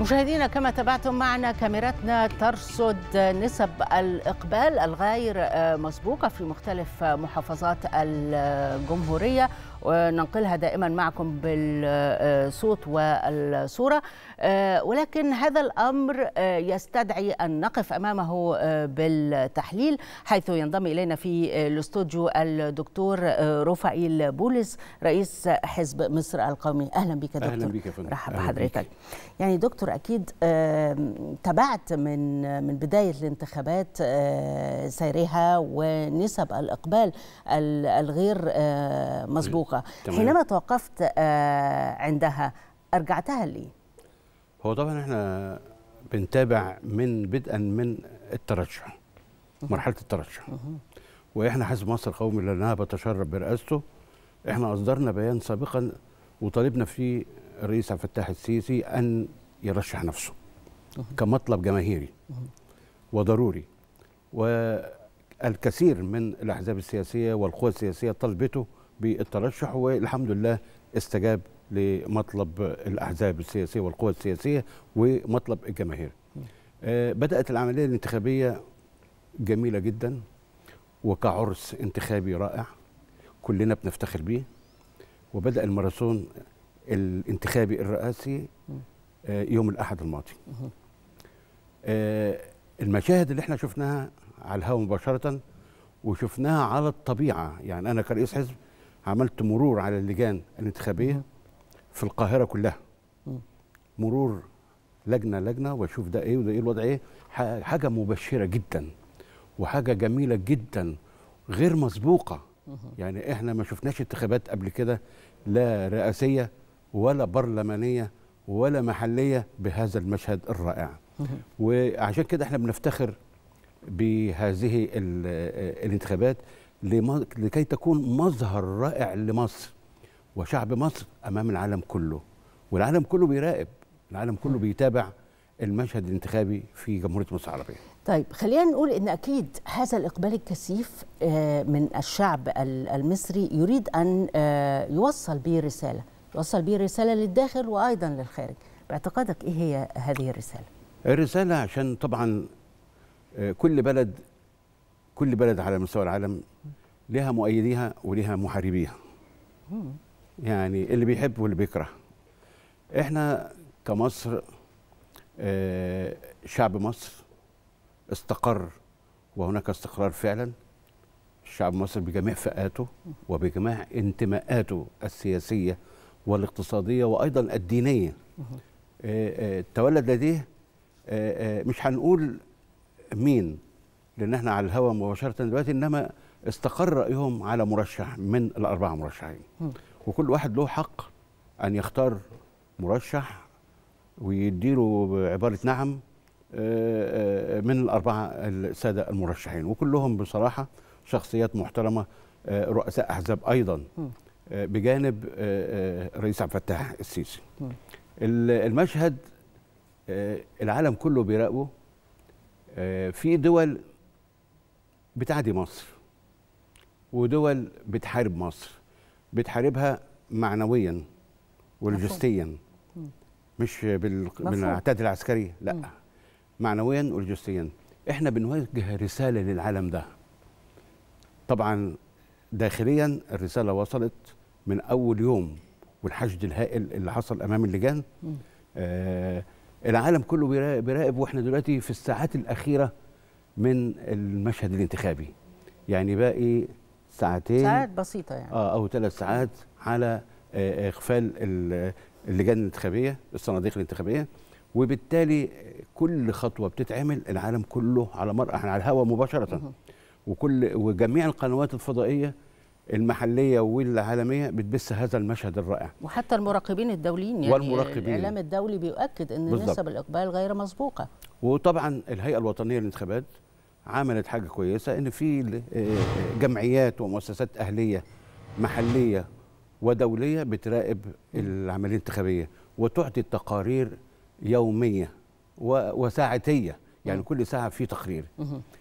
مشاهدينا كما تابعتم معنا كاميرتنا ترصد نسب الإقبال الغير آه، مسبوقة في مختلف آه، محافظات الجمهورية وننقلها دائما معكم بالصوت والصورة آه، ولكن هذا الأمر آه، يستدعي أن نقف أمامه آه، بالتحليل حيث ينضم إلينا في الاستوديو الدكتور رفائيل بولس رئيس حزب مصر القومي أهلا بك دكتور أهلا بك مرحبا بحضرتك يعني دكتور أكيد تابعت من من بداية الانتخابات سيرها ونسب الإقبال الغير مسبوقة الأخرى تمام. حينما توقفت آه، عندها أرجعتها لي هو طبعا احنا بنتابع من بدءا من الترشح مرحله الترشح واحنا حزب مصر القومي لانها بتشرف برئاسته احنا اصدرنا بيان سابقا وطالبنا فيه الرئيس عبد الفتاح السيسي ان يرشح نفسه كمطلب جماهيري وضروري والكثير من الاحزاب السياسيه والقوى السياسيه طلبته بالترشح والحمد لله استجاب لمطلب الأحزاب السياسية والقوى السياسية ومطلب الجماهير آه، بدأت العملية الانتخابية جميلة جدا وكعرس انتخابي رائع كلنا بنفتخر بيه وبدأ الماراثون الانتخابي الرئاسي آه، يوم الأحد الماضي آه، المشاهد اللي احنا شفناها على الهواء مباشرة وشفناها على الطبيعة يعني أنا كرئيس حزب عملت مرور على اللجان الانتخابيه في القاهره كلها مرور لجنه لجنه واشوف ده ايه وده ايه الوضع ايه حاجه مبشره جدا وحاجه جميله جدا غير مسبوقه يعني احنا ما شفناش انتخابات قبل كده لا رئاسيه ولا برلمانيه ولا محليه بهذا المشهد الرائع وعشان كده احنا بنفتخر بهذه الانتخابات لكي تكون مظهر رائع لمصر وشعب مصر امام العالم كله والعالم كله بيراقب العالم كله بيتابع المشهد الانتخابي في جمهوريه مصر العربيه طيب خلينا نقول ان اكيد هذا الاقبال الكثيف آه، من الشعب المصري يريد ان آه، يوصل به رساله يوصل به رساله للداخل وايضا للخارج باعتقادك ايه هي هذه الرساله الرساله عشان طبعا آه، كل بلد كل بلد على مستوى العالم لها مؤيديها ولها محاربيها يعني اللي بيحب واللي بيكره احنا كمصر آه، شعب مصر استقر وهناك استقرار فعلا الشعب المصري بجميع فئاته وبجميع انتماءاته السياسيه والاقتصاديه وايضا الدينيه آه، آه، تولد لديه مش هنقول مين لان احنا على الهواء مباشره دلوقتي انما استقر رأيهم على مرشح من الأربعة مرشحين وكل واحد له حق أن يختار مرشح ويديله عبارة نعم آه، آه، من الأربعة السادة المرشحين وكلهم بصراحة شخصيات محترمة آه، رؤساء أحزاب أيضا بجانب رئيس عبد الفتاح السيسي المشهد العالم كله بيراقبه في دول بتعدي مصر ودول بتحارب مصر بتحاربها معنويا ولوجستيا مش بال... بالعتاد العسكري لا مم. معنويا ولوجستيا احنا بنوجه رساله للعالم ده طبعا داخليا الرساله وصلت من اول يوم والحشد الهائل اللي حصل امام اللجان آه العالم كله بيراقب واحنا دلوقتي في الساعات الاخيره من المشهد الانتخابي يعني باقي ساعتين ساعات بسيطه يعني اه او ثلاث ساعات على آه، آه، اغفال اللجان الانتخابيه الصناديق الانتخابيه وبالتالي كل خطوه بتتعمل العالم كله على مر احنا على الهواء مباشره وكل وجميع القنوات الفضائيه المحليه والعالميه بتبث هذا المشهد الرائع وحتى المراقبين الدوليين يعني والمراقبين. الاعلام الدولي بيؤكد ان بالضبط. نسب الاقبال غير مسبوقه وطبعا الهيئه الوطنيه للانتخابات عملت حاجه كويسه ان في جمعيات ومؤسسات اهليه محليه ودوليه بتراقب العمليه الانتخابيه وتعطي التقارير يوميه وساعتيه يعني كل ساعه في تقرير